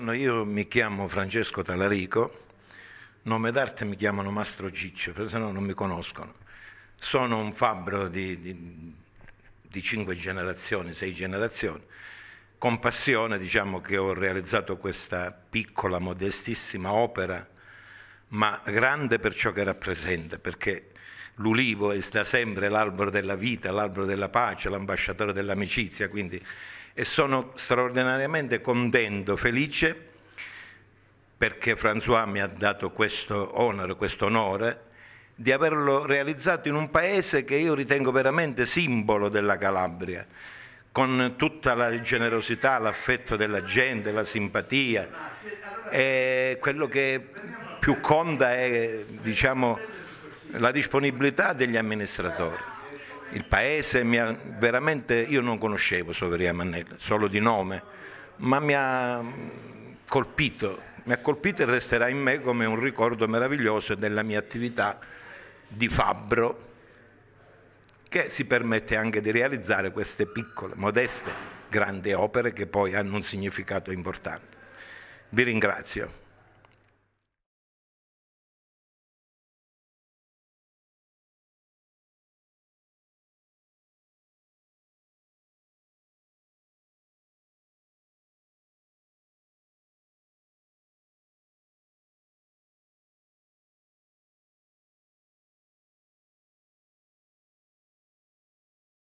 Buongiorno, io mi chiamo Francesco Talarico, nome d'arte mi chiamano Mastro Ciccio, perché se no non mi conoscono. Sono un fabbro di, di, di cinque generazioni, sei generazioni. Con passione diciamo che ho realizzato questa piccola, modestissima opera, ma grande per ciò che rappresenta, perché l'ulivo è da sempre l'albero della vita, l'albero della pace, l'ambasciatore dell'amicizia, quindi e sono straordinariamente contento, felice perché François mi ha dato questo onore, questo onore di averlo realizzato in un paese che io ritengo veramente simbolo della Calabria, con tutta la generosità, l'affetto della gente, la simpatia. E quello che più conta è diciamo, la disponibilità degli amministratori il paese, ha, veramente io non conoscevo Soveria Mannella, solo di nome, ma mi ha colpito, mi ha colpito e resterà in me come un ricordo meraviglioso della mia attività di fabbro che si permette anche di realizzare queste piccole, modeste, grandi opere che poi hanno un significato importante. Vi ringrazio.